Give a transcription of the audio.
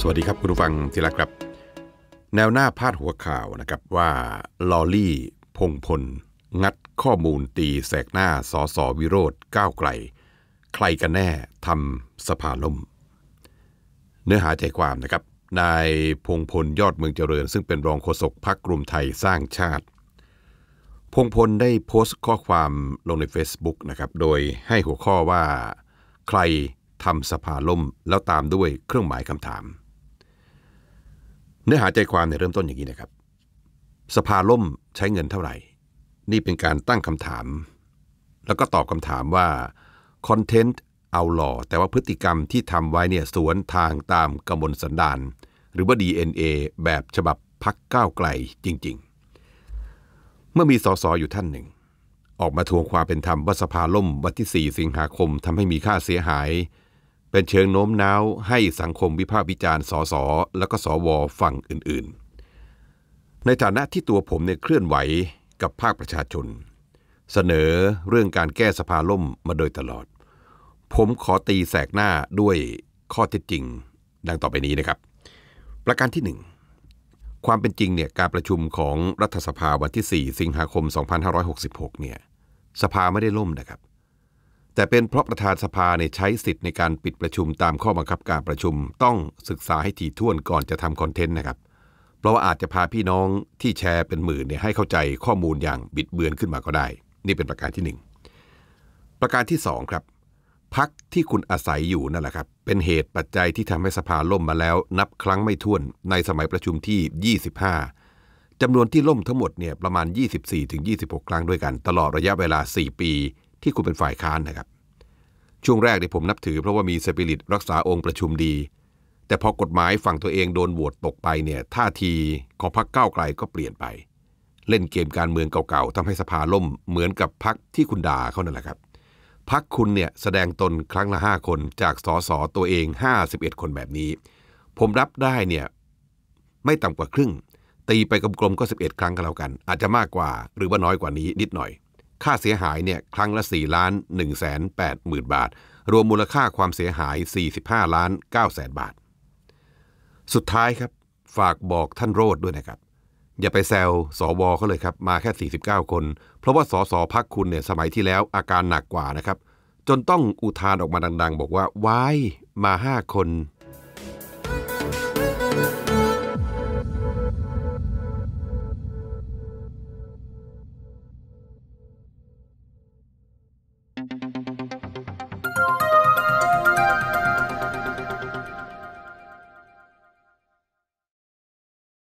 สวัสดีครับคุณผู้ฟังที่รักครับ แนวหน้าพาดหัวข่าวนะครับว่า ลอลี่พงพล งัดข้อมูลตีแสกหน้าสอสอวิโรธก้าวไกลใครกันแน่ทำสภาล่มเนื้อหาใจความนะครับนายพงพลยอดเมืองเจริญ ซึ่งเป็นรองโฆษกพักกลุ่มไทยสร้างชาติ พงพลได้โพสต์ข้อความลงใน Facebook นะครับโดยให้หัวข้อว่า ใครทำสภาล่มแล้วตามด้วยเครื่องหมายคำถามเนื้อหาใจความเนี่ยเริ่มต้นอย่างนี้นะครับ สภาล่มใช้เงินเท่าไหร่ นี่เป็นการตั้งคำถาม แล้วก็ตอบคำถามว่า คอนเทนต์เอาหล่อ แต่ว่าพฤติกรรมที่ทำไว้เนี่ย สวนทางตามกำมลสันดานหรือว่า DNA แบบฉบับพักก้าวไกลจริงๆ เมื่อมีสอสออยู่ท่านหนึ่ง ออกมาทวงความเป็นธรรมว่าสภาล่มวันที่4สิงหาคมทำให้มีค่าเสียหายเป็นเชิงโน้มน้าวให้สังคมวิพากษ์วิจารณ์สสและก็สวฝั่งอื่น ๆ ในฐานะที่ตัวผมเนี่ยเคลื่อนไหวกับภาคประชาชน เสนอเรื่องการแก้สภาล่มมาโดยตลอด ผมขอตีแสกหน้าด้วยข้อเท็จจริง ดังต่อไปนี้นะครับ ประการที่ 1 ความเป็นจริงเนี่ยการประชุมของรัฐสภาวันที่ 4 สิงหาคม 2566 เนี่ย สภาไม่ได้ล่มนะครับแต่เป็นเพราะประธานสภาในใช้สิทธิ์ในการปิดประชุมตามข้อบังคับการประชุม ต้องศึกษาให้ถี่ถ้วนก่อนจะทำคอนเทนต์นะครับเพราะว่าอาจจะพาพี่น้องที่แชร์เป็นหมื่นเนี่ยให้เข้าใจข้อมูลอย่างบิดเบือนขึ้นมาก็ได้ นี่เป็นประการที่ 1 ประการที่ 2 ครับพักที่คุณอาศัยอยู่นั่นแหละครับเป็นเหตุปัจจัยที่ทำให้สภาล่มมาแล้ว นับครั้งไม่ถ้วนในสมัยประชุมที่ 25 จำนวนที่ล่มทั้งหมดเนี่ยประมาณ24-26ครั้งด้วยกัน ตลอดระยะเวลา 4 ปีที่คุณเป็นฝ่ายค้านนะครับ ช่วงแรกเนี่ยผมนับถือเพราะว่ามีสปิริตรักษาองค์ประชุมดี แต่พอกฎหมายฝั่งตัวเองโดนโหวตตกไปเนี่ยท่าทีของพรรคก้าวไกลก็เปลี่ยนไป เล่นเกมการเมืองเก่าๆทำให้สภาล่มเหมือนกับพรรคที่คุณด่าเขานั่นแหละครับพรรคคุณเนี่ยแสดงตนครั้งละ 5 คนจากสสตัวเอง 51 คนแบบนี้ ผมรับได้เนี่ยไม่ต่ำกว่าครึ่ง ตีไปกลมๆก็ 11 ครั้งก็แล้วกัน อาจจะมากกว่าหรือว่าน้อยกว่านี้ นิดหน่อยค่าเสียหายเนี่ยครั้งละ4ล้าน1 8 0 0 0 บาท รวมมูลค่าความเสียหาย 45ล้าน9แสนบาท สุดท้ายครับฝากบอกท่านโรดด้วยนะครับ อย่าไปแซวสวเขาเลยครับ มาแค่ 49 คน เพราะว่าสสพักคุณเนี่ยสมัยที่แล้วอาการหนักกว่านะครับ จนต้องอุทานออกมาดังๆ บอกว่าว้าย มา 5 คน